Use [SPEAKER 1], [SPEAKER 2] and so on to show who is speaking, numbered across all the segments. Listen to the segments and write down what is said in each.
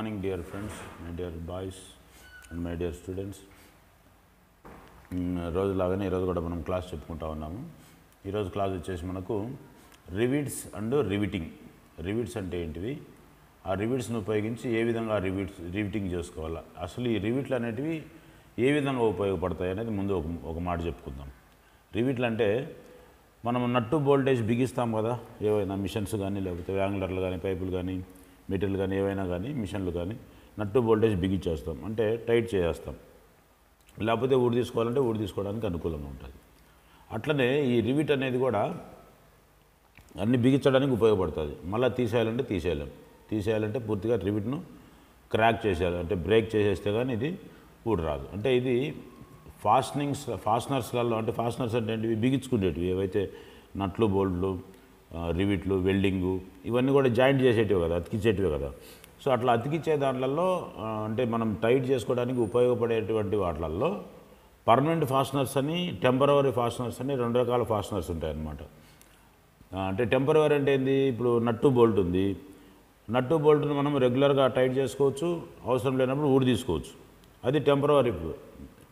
[SPEAKER 1] Morning dear friends my dear boys and my dear students రోజులాగానే ఈరోజు కూడా మనం క్లాస్ చెప్పుకుంటా ఉన్నాము ఈరోజు క్లాస్ వచ్చేసి మనకు రివిడ్స్ అండ్ రివిటింగ్ రివిడ్స్ అంటే ఏంటివి ఆ రివిడ్స్ను ఉపయోగించి ఏ విధంగా రివిడ్స్ రివిటింగ్ చేసుకోవాలా అసలు ఈ రివిట్లు అనేటివి ఏ విధంగా ఉపయోగపడతాయి అనేది ముందు ఒక ఒక మాట చెప్పుకుందాం రివిట్లు అంటే మనం నట్టు బోల్టేజ్ బిగిస్తాం కదా ఏవైనా మిషన్స్ కానీ లేకపోతే యాంగ్లర్లు కానీ పైపులు కానీ మెటీరియల్ కానీ ఏవైనా కానీ మిషన్లు కానీ నట్టు వోల్టేజ్ బిగించేస్తాం అంటే టైట్ చేసేస్తాం లేకపోతే ఊడి తీసుకోవాలంటే ఊడి తీసుకోవడానికి అనుకూలంగా ఉంటుంది అట్లనే ఈ రివిట్ అనేది కూడా అన్ని బిగించడానికి ఉపయోగపడుతుంది మళ్ళీ తీసేయాలంటే తీసేయలేం తీసేయాలంటే పూర్తిగా రివిట్ను క్రాక్ చేసేయాలి అంటే బ్రేక్ చేసేస్తే కానీ ఇది ఊడి రాదు అంటే ఇది ఫాస్ట్నింగ్స్ ఫాస్ట్నర్స్లలో అంటే ఫాస్ట్నర్స్ అంటే ఏంటివి బిగించుకునేటివి ఏవైతే నట్లు బోల్డ్లు రివిట్లు వెల్డింగు ఇవన్నీ కూడా జాయింట్ చేసేటివి కదా అతికించేటివి కదా సో అట్లా అతికించే దాంట్లలో అంటే మనం టైట్ చేసుకోవడానికి ఉపయోగపడేటువంటి వాటిలలో పర్మనెంట్ ఫాస్టనర్స్ అని టెంపరవరీ ఫాస్టనర్స్ అని రెండు రకాల ఫాస్టనర్స్ ఉంటాయన్నమాట అంటే టెంపరవరీ అంటే ఏంది ఇప్పుడు నట్టు బోల్ట్ ఉంది నట్టు బోల్ట్ను మనం రెగ్యులర్గా టైట్ చేసుకోవచ్చు అవసరం లేనప్పుడు ఊడి తీసుకోవచ్చు అది టెంపరవరీ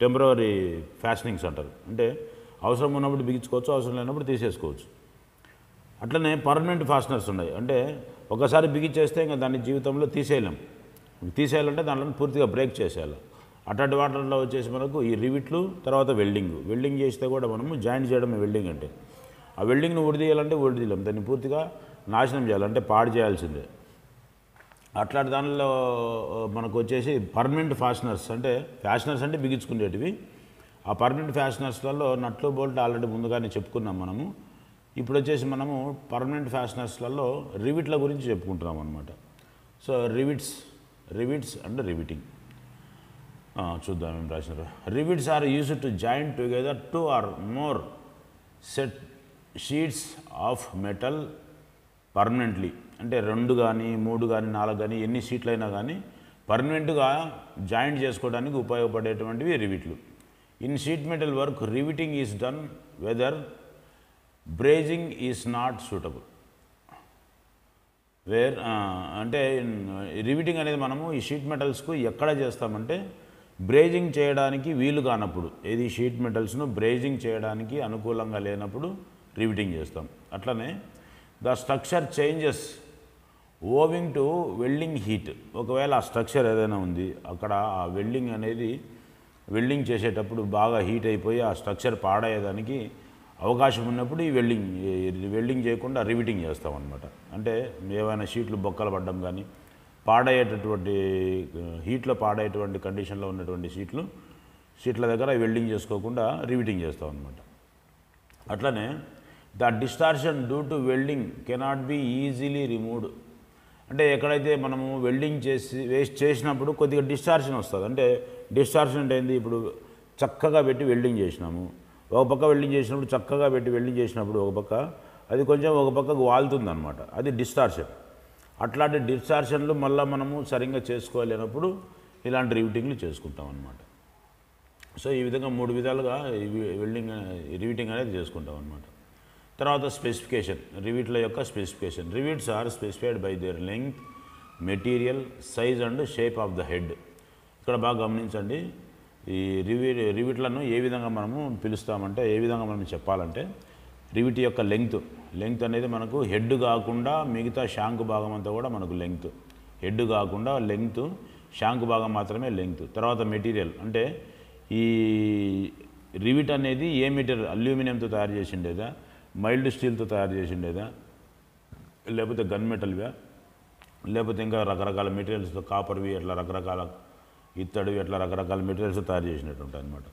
[SPEAKER 1] టెంపరవరీ ఫ్యాషనింగ్స్ అంటారు అంటే అవసరం ఉన్నప్పుడు బిగించుకోవచ్చు అవసరం లేనప్పుడు తీసేసుకోవచ్చు అట్లనే పర్మనెంట్ ఫాస్టనర్స్ ఉన్నాయి అంటే ఒకసారి బిగించేస్తే ఇంకా దాన్ని జీవితంలో తీసేయలేం తీసేయాలంటే దాంట్లో పూర్తిగా బ్రేక్ చేసేయాలి అట్లాంటి వాటర్లో వచ్చేసి మనకు ఈ రివిట్లు తర్వాత వెల్డింగ్ వెల్డింగ్ చేస్తే కూడా మనము జాయిన్ చేయడం వెల్డింగ్ అంటే ఆ వెల్డింగ్ను ఉడిదీయాలంటే ఉడిదీయలేం దాన్ని పూర్తిగా నాశనం చేయాలంటే పాడు చేయాల్సిందే అట్లాంటి దానిలో మనకు వచ్చేసి పర్మనెంట్ ఫ్యాషనర్స్ అంటే ఫ్యాషనర్స్ అంటే బిగించుకునేటివి ఆ పర్మనెంట్ ఫ్యాషనర్స్లలో నట్లు బోల్ట్ ఆల్రెడీ ముందుగానే చెప్పుకున్నాం మనము ఇప్పుడు వచ్చేసి మనము పర్మనెంట్ ఫ్యాషనర్స్లలో రివిట్ల గురించి చెప్పుకుంటున్నాం అనమాట so rivets rivets and riveting చూద్దాం ఏం రాసినారు rivets are use to joint together two or more set sheets of metal permanently అంటే రెండు కానీ మూడు కానీ నాలుగు కానీ ఎన్ని సీట్లు అయినా కానీ పర్మనెంట్గా జాయింట్ చేసుకోవడానికి ఉపయోగపడేటువంటివి రివిట్లు in sheet metal work riveting is done whether brazing is not suitable where అంటే రివిటింగ్ అనేది మనము ఈ షీట్ మెటల్స్కు ఎక్కడ చేస్తామంటే బ్రేజింగ్ చేయడానికి వీలు కానప్పుడు ఏది షీట్ మెటల్స్ను బ్రేజింగ్ చేయడానికి అనుకూలంగా లేనప్పుడు రివిటింగ్ చేస్తాం అట్లనే the structure changes owing to welding heat ఒకవేళ ఆ స్ట్రక్చర్ ఏదైనా ఉంది అక్కడ ఆ వెల్డింగ్ అనేది వెల్డింగ్ చేసేటప్పుడు బాగా హీట్ అయిపోయి ఆ స్ట్రక్చర్ పాడయ్యేదానికి అవకాశం ఉన్నప్పుడు ఈ వెల్డింగ్ వెల్డింగ్ చేయకుండా రివిటింగ్ చేస్తామన్నమాట అంటే ఏవైనా షీట్లు బొక్కలు పడడం కానీ పాడయ్యేటటువంటి హీట్లో పాడయ్యేటువంటి కండిషన్లో ఉన్నటువంటి షీట్లు షీట్ల దగ్గర వెల్డింగ్ చేసుకోకుండా రివిటింగ్ చేస్తాం అనమాట అట్లనే the distortion due to welding cannot be easily removed అంటే ఎక్కడైతే మనము వెల్డింగ్ చేసి వేస్ట్ చేసినప్పుడు కొద్దిగా డిస్టార్షన్ వస్తుంది అంటే డిస్టార్షన్ అంటే ఏంది ఇప్పుడు చక్కగా పెట్టి వెల్డింగ్ చేసినాము ఒక పక్క వెల్డింగ్ చేసినప్పుడు చక్కగా పెట్టి వెల్డింగ్ చేసినప్పుడు ఒక పక్క అది కొంచెం ఒక పక్కకు అనమాట అది డిస్టార్షన్ అట్లాంటి డిస్టార్షన్లు మళ్ళీ మనము సరిగ్గా చేసుకోలేనప్పుడు ఇలాంటి రివిటింగ్లు చేసుకుంటాం అనమాట సో ఈ విధంగా మూడు విధాలుగా వెల్డింగ్ రివిటింగ్ అనేది చేసుకుంటాం అనమాట తర్వాత స్పెసిఫికేషన్ రివిట్ల యొక్క specification rivets are specified by their length material size and shape of the head ఇక్కడ బాగా గమనించండి ఈ రివి రివిట్లను ఏ విధంగా మనము పిలుస్తామంటే ఏ విధంగా మనం చెప్పాలంటే రివిట్ యొక్క లెంగ్త్ లెంగ్త్ అనేది మనకు హెడ్ కాకుండా మిగతా షాంక్ భాగం అంతా కూడా మనకు లెంగ్త్ హెడ్ కాకుండా లెంగ్త్ షాంక్ భాగం మాత్రమే లెంగ్త్ తర్వాత మెటీరియల్ అంటే ఈ రివిట్ అనేది ఏ మెటీరియల్ అల్యూమినియంతో తయారు చేసిండేదా మైల్డ్ స్టీల్తో తయారు చేసిండేదా లేకపోతే గన్ మెటల్వా లేకపోతే ఇంకా రకరకాల మెటీరియల్స్తో కాపర్వి అట్లా రకరకాల ఇత్తడు ఇట్లా రకరకాల మెటీరియల్స్ తయారు చేసినట్టు అనమాట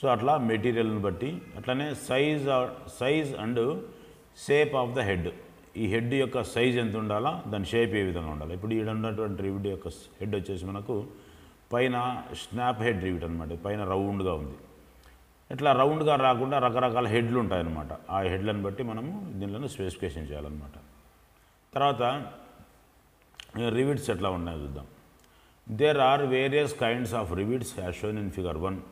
[SPEAKER 1] సో అట్లా మెటీరియల్ని బట్టి అట్లనే size size and shape of the head ఈ హెడ్ యొక్క సైజ్ ఎంత ఉండాలా దాని షేప్ ఏ విధంగా ఉండాలి ఇప్పుడు ఈడ ఉన్నటువంటి రివిడ్ యొక్క హెడ్ వచ్చేసి మనకు పైన స్నాప్ హెడ్ రివిడ్ అనమాట పైన రౌండ్గా ఉంది ఇట్లా రౌండ్గా రాకుండా రకరకాల హెడ్లు ఉంటాయన్నమాట ఆ హెడ్లను బట్టి మనము దీనిలో స్పెసిఫికేషన్ చేయాలన్నమాట తర్వాత రివిడ్స్ ఎట్లా ఉన్నాయో చూద్దాం There are various kinds of rivets as shown in figure 1.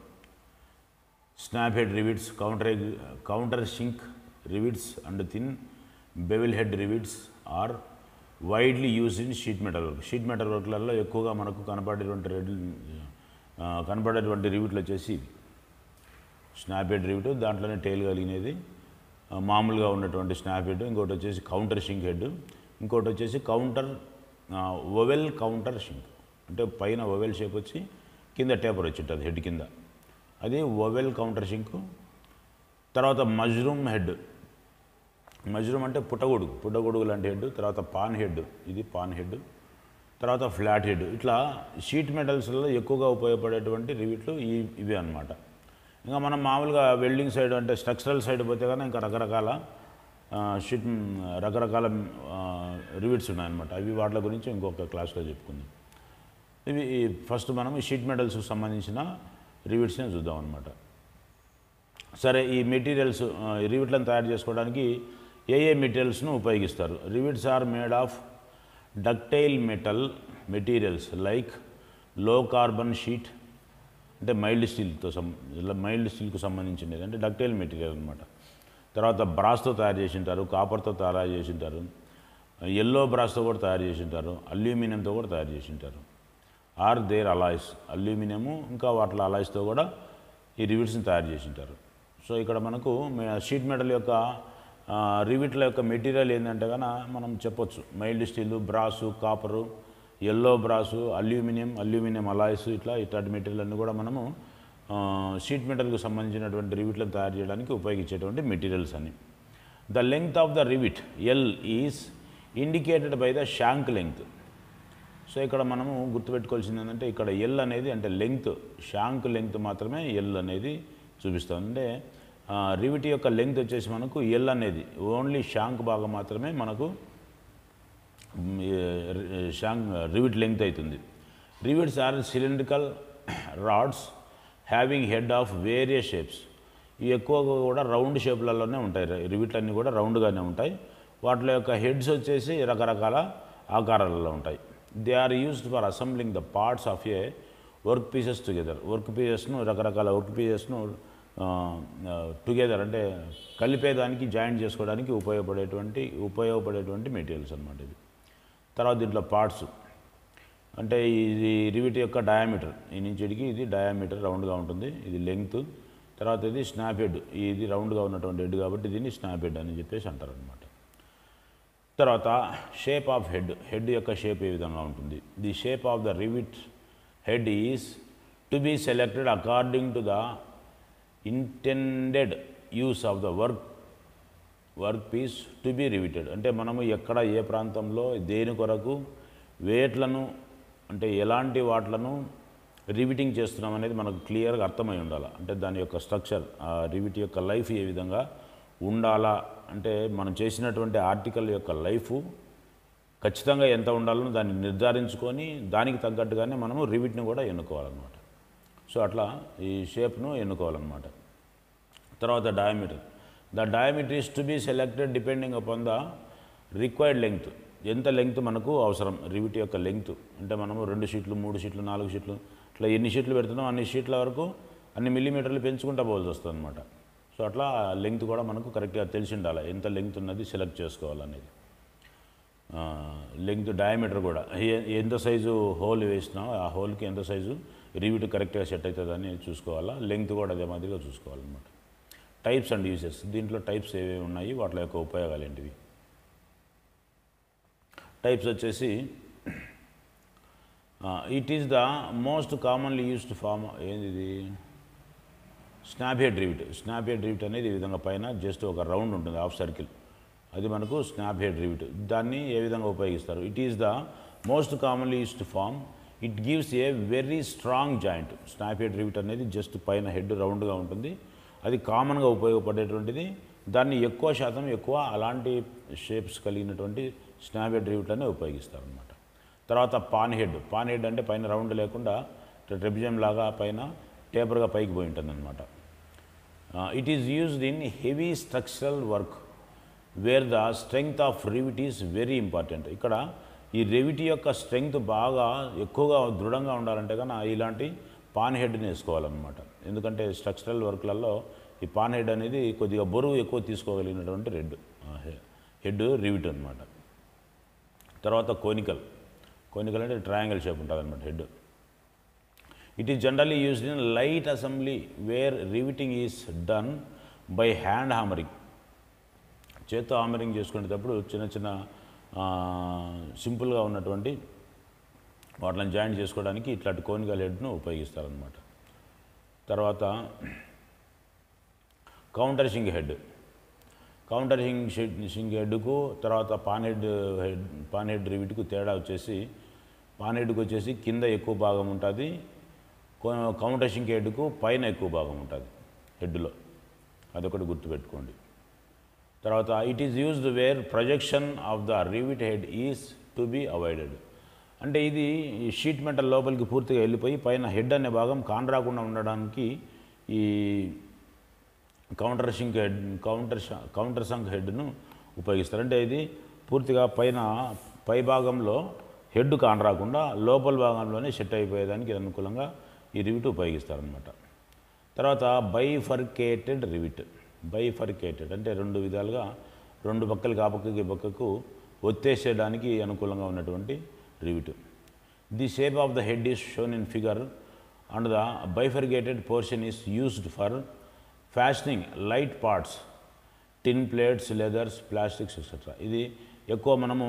[SPEAKER 1] Snap-head rivets, counter, counter sink rivets and thin bevel head rivets are widely use in sheet metal work sheet metal వర్క్లలో ఎక్కువగా మనకు కనపడేటువంటి కనపడేటువంటి రివిట్లు వచ్చేసి ఇవి స్నాప్హెడ్ రివిట్ దాంట్లోనే tile కలిగినది మామూలుగా ఉన్నటువంటి స్నాప్హెడ్ ఇంకోటి వచ్చేసి కౌంటర్ షింక్ హెడ్ ఇంకోటి వచ్చేసి కౌంటర్ ఓవెల్ కౌంటర్ షింక్ అంటే పైన ఓవెల్ షేప్ వచ్చి కింద టేపర్ వచ్చి ఉంటుంది హెడ్ కింద అది ఓవెల్ కౌంటర్ షింకు తర్వాత మజ్రూమ్ హెడ్ మజ్రూమ్ అంటే పుట్టగొడుగు పుట్టగొడుగు లాంటి హెడ్ తర్వాత పాన్ హెడ్ ఇది పాన్ హెడ్ తర్వాత ఫ్లాట్ హెడ్ ఇట్లా షీట్ మెటల్స్లో ఎక్కువగా ఉపయోగపడేటువంటి రివిట్లు ఈ ఇవి అనమాట ఇంకా మనం మామూలుగా వెల్డింగ్ సైడ్ అంటే స్ట్రక్చరల్ సైడ్ పోతే కానీ ఇంకా రకరకాల షీట్ రకరకాల రివిట్స్ ఉన్నాయన్నమాట అవి వాటి గురించి ఇంకొక క్లాస్లో చెప్పుకుందాం ఇవి ఫస్ట్ మనం ఈ షీట్ మెటల్స్కి సంబంధించిన రివిట్స్ని చూద్దాం అనమాట సరే ఈ మెటీరియల్స్ రివిట్లను తయారు చేసుకోవడానికి ఏ ఏ మెటీరియల్స్ను ఉపయోగిస్తారు rivets are made of ductile metal materials like low carbon sheet అంటే మైల్డ్ స్టీల్తో సం మైల్డ్ స్టీల్కు సంబంధించినది అంటే డక్టైల్ మెటీరియల్ అనమాట తర్వాత బ్రాస్తో తయారు చేసింటారు కాపర్తో తయారు చేసింటారు ఎల్లో బ్రాస్తో కూడా తయారు చేసింటారు అల్యూమినియంతో కూడా తయారు చేసింటారు ఆర్ దేర్ అలాయిస్ అల్యూమినియము ఇంకా వాటిలో అలాయిస్తో కూడా ఈ రివిట్స్ని తయారు చేసి ఉంటారు సో ఇక్కడ మనకు షీట్ మెటల్ యొక్క రివిట్ల యొక్క మెటీరియల్ ఏంటంటే కన్నా మనం చెప్పొచ్చు mild steel brass copper yellow brass aluminium aluminium alloys ఇట్లా ఇట్లాంటి మెటీరియల్ అన్నీ కూడా మనము షీట్ మెటల్కు సంబంధించినటువంటి రివిట్లను తయారు చేయడానికి ఉపయోగించేటువంటి మెటీరియల్స్ అని the length of the rivet L is indicated by the shank length so ఇక్కడ మనము గుర్తుపెట్టుకోవాల్సింది ఏంటంటే ఇక్కడ ఎల్ అనేది అంటే లెంగ్త్ షాంక్ లెంగ్త్ మాత్రమే ఎల్ అనేది చూపిస్తాం అంటే రివిట్ యొక్క లెంగ్త్ వచ్చేసి మనకు ఎల్ అనేది ఓన్లీ షాంక్ భాగం మాత్రమే మనకు షాంక్ రివిట్ లెంగ్త్ అవుతుంది rivets are cylindrical rods having head of various shapes ఇవి ఎక్కువగా కూడా రౌండ్ షేప్లలోనే ఉంటాయి రివిట్లన్నీ కూడా రౌండ్గానే ఉంటాయి వాటి యొక్క హెడ్స్ వచ్చేసి రకరకాల ఆకారాలలో ఉంటాయి they are used for assembling the parts of a work pieces together work పీసెస్ను రకరకాల వర్క్ పీసెస్ను టుగెదర్ అంటే కలిపేదానికి జాయింట్ చేసుకోవడానికి ఉపయోగపడేటువంటి ఉపయోగపడేటువంటి మెటీరియల్స్ అనమాట ఇది తర్వాత దీంట్లో పార్ట్స్ అంటే ఇది రివిట్ యొక్క డయామీటర్ ఈ నుంచి ఇది డయామీటర్ రౌండ్గా ఉంటుంది ఇది లెంగ్త్ తర్వాత ఇది స్నాప్ హెడ్ ఇది రౌండ్గా ఉన్నటువంటి హెడ్ కాబట్టి దీన్ని స్నాప్ హెడ్ అని చెప్పేసి అంటారు అనమాట తర్వాత షేప్ ఆఫ్ హెడ్ హెడ్ యొక్క షేప్ ఏ విధంగా ఉంటుంది the shape of the rivet head is to be selected according to the intended use of the work work piece to be riveted అంటే మనము ఎక్కడ ఏ ప్రాంతంలో దేని కొరకు వేట్లను అంటే ఎలాంటి వాట్లను రివిటింగ్ చేస్తున్నాం అనేది మనకు క్లియర్గా అర్థమై ఉండాలి అంటే దాని యొక్క స్ట్రక్చర్ రివిట్ యొక్క లైఫ్ ఏ విధంగా ఉండాలా అంటే మనం చేసినటువంటి ఆర్టికల్ యొక్క లైఫ్ ఖచ్చితంగా ఎంత ఉండాలనో దాన్ని నిర్ధారించుకొని దానికి తగ్గట్టుగానే మనము రివిట్ని కూడా ఎన్నుకోవాలన్నమాట సో అట్లా ఈ షేప్ను ఎన్నుకోవాలన్నమాట తర్వాత diameter the diameter is to be selected depending upon the required length ఎంత లెంగ్త్ మనకు అవసరం రివిట్ యొక్క లెంగ్త్ అంటే మనము రెండు షీట్లు మూడు షీట్లు నాలుగు షీట్లు ఇట్లా ఎన్ని షీట్లు పెడుతున్నాం అన్ని షీట్ల వరకు అన్ని మిల్లీమీటర్లు పెంచుకుంటా పోవాల్సి వస్తుంది అనమాట సో అట్లా లెంగ్త్ కూడా మనకు కరెక్ట్గా తెలిసి ఉండాలి ఎంత లెంగ్త్ ఉన్నది సెలెక్ట్ చేసుకోవాలనేది లెంగ్త్ డయామీటర్ కూడా ఎంత సైజు హోల్ వేసినా ఆ హోల్కి ఎంత సైజు రివిట్ కరెక్ట్గా సెట్ అవుతుందని చూసుకోవాలా లెంగ్త్ కూడా అదే మాదిరిగా చూసుకోవాలన్నమాట టైప్స్ అండ్ యూజెస్ దీంట్లో టైప్స్ ఏవేవి ఉన్నాయి వాటి యొక్క ఉపయోగాలు ఏంటివి టైప్స్ వచ్చేసి it is the most commonly used form ఏంది snap head rivet snap head rivet అనేది ఈ విధంగా పైన జస్ట్ ఒక రౌండ్ ఉంటుంది హాఫ్ సర్కిల్ అది మనకు స్నాప్ హెడ్ రివిట్ దాన్ని ఏ విధంగా ఉపయోగిస్తారు it is the most commonly used form it gives a very strong joint snap head rivet అనేది జస్ట్ పైన హెడ్ రౌండ్గా ఉంటుంది అది కామన్గా ఉపయోగపడేటువంటిది దాన్ని ఎక్కువ శాతం ఎక్కువ అలాంటి షేప్స్ కలిగినటువంటి స్నాప్ హెడ్ అనే ఉపయోగిస్తారు అనమాట తర్వాత పాన్ హెడ్ పాన్ హెడ్ అంటే పైన రౌండ్ లేకుండా ట్రెబిజం లాగా పైన టేపర్గా పైకి పోయి ఉంటుంది అనమాట it uh, it is used heavy structural work where the the of rivet revit very important ఇక్కడ ఈ రెవిటి యొక్క స్ట్రెంగ్త్ బాగా ఎక్కువగా దృఢంగా ఉండాలంటే కానీ ఇలాంటి పాన్ హెడ్ని వేసుకోవాలన్నమాట ఎందుకంటే స్ట్రక్చరల్ వర్క్లలో ఈ పాన్ హెడ్ అనేది కొద్దిగా బరువు ఎక్కువ తీసుకోగలిగినటువంటి రెడ్ హెడ్ రివిట్ అనమాట తర్వాత కోనికల్ కోనికల్ అంటే ట్రయాంగిల్ షేప్ ఉంటుంది అనమాట head it is generally used in light assembly where riveting is done by hand hammering చేత్తో హామరింగ్ చేసుకునేటప్పుడు చిన్న చిన్న సింపుల్గా ఉన్నటువంటి వాటిని జాయింట్ చేసుకోవడానికి ఇట్లాంటి కోనికల్ హెడ్ను ఉపయోగిస్తారనమాట తర్వాత కౌంటర్షింగ్ హెడ్ కౌంటర్షింగ్ షింగ్ హెడ్కు తర్వాత pan head head pan head రివిట్కు తేడా వచ్చేసి పాన్ హెడ్కి వచ్చేసి కింద ఎక్కువ భాగం ఉంటుంది కౌంటేషన్కి హెడ్కు పైన ఎక్కువ భాగం ఉంటుంది హెడ్లో అదొకటి గుర్తుపెట్టుకోండి తర్వాత it is used where projection of the rivet head is to be avoided అంటే ఇది షీట్ మెటల్ లోపలికి పూర్తిగా వెళ్ళిపోయి పైన హెడ్ అనే భాగం కాన్ రాకుండా ఉండడానికి ఈ countersunk head counter countersunk హెడ్ను ఉపయోగిస్తారు అంటే ఇది పూర్తిగా పైన పై భాగంలో హెడ్ కాన్ రాకుండా లోపల భాగంలోనే సెట్ అయిపోయేదానికి ఇది అనుకూలంగా ఈ రివిట్ ఉపయోగిస్తారనమాట తర్వాత బైఫర్కేటెడ్ రివిట్ బైఫర్కేటెడ్ అంటే రెండు విధాలుగా రెండు ఆ కాపక్కకి పక్కకు ఒత్తేసేయడానికి అనుకూలంగా ఉన్నటువంటి rivet the shape of the head is shown in figure and the bifurcated portion is used for fashioning light parts tin plates leathers plastics etcetera ఇది ఎక్కువ మనము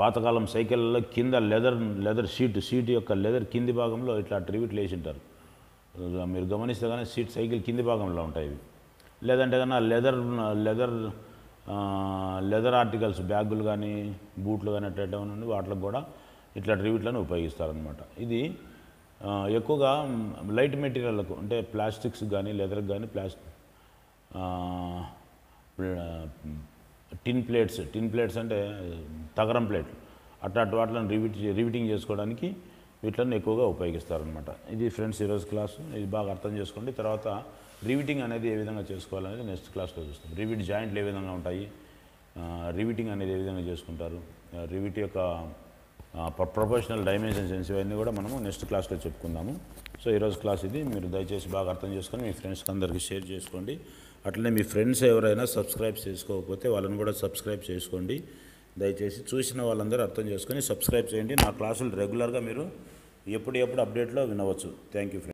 [SPEAKER 1] పాతకాలం సైకిళ్ళలో కింద లెదర్ లెదర్ సీటు సీటు యొక్క లెదర్ కింది భాగంలో ఇట్లా ట్రీవిట్లు వేసి ఉంటారు మీరు గమనిస్తే కానీ సీట్ సైకిల్ కింది భాగంలో ఉంటాయి లేదంటే కన్నా లెదర్ లెదర్ లెదర్ ఆర్టికల్స్ బ్యాగులు కానీ బూట్లు కానీ అట్లా ఉండి వాటికి కూడా ఇట్లా ఉపయోగిస్తారు ఉపయోగిస్తారనమాట ఇది ఎక్కువగా లైట్ మెటీరియల్కు అంటే ప్లాస్టిక్స్ కానీ లెదర్కి కానీ plastic tin plates tin plates అంటే తగరం ప్లేట్లు అటు వాటిని రివిట్ రివిటింగ్ చేసుకోవడానికి వీటిని ఎక్కువగా ఉపయోగిస్తారనమాట ఇది ఫ్రెండ్స్ ఈరోజు క్లాసు ఇది బాగా అర్థం చేసుకోండి తర్వాత రివిటింగ్ అనేది ఏ విధంగా చేసుకోవాలనేది నెక్స్ట్ క్లాస్లో చూస్తాం రివిట్ జాయింట్లు ఏ విధంగా ఉంటాయి రివిటింగ్ అనేది ఏ విధంగా చేసుకుంటారు రివిట్ యొక్క ప్రొఫెషనల్ డైమెన్షన్స్ ఇవన్నీ కూడా మనము నెక్స్ట్ క్లాస్లో చెప్పుకుందాము సో ఈరోజు క్లాస్ ఇది మీరు దయచేసి బాగా అర్థం చేసుకొని మీ ఫ్రెండ్స్కి అందరికీ షేర్ చేసుకోండి అట్లనే మీ ఫ్రెండ్స్ ఎవరైనా సబ్స్క్రైబ్ చేసుకోకపోతే వాళ్ళని కూడా సబ్స్క్రైబ్ చేసుకోండి దయచేసి చూసిన వాళ్ళందరూ అర్థం చేసుకొని సబ్స్క్రైబ్ చేయండి నా క్లాసులు రెగ్యులర్గా మీరు ఎప్పుడు ఎప్పుడు అప్డేట్లో వినవచ్చు థ్యాంక్ యూ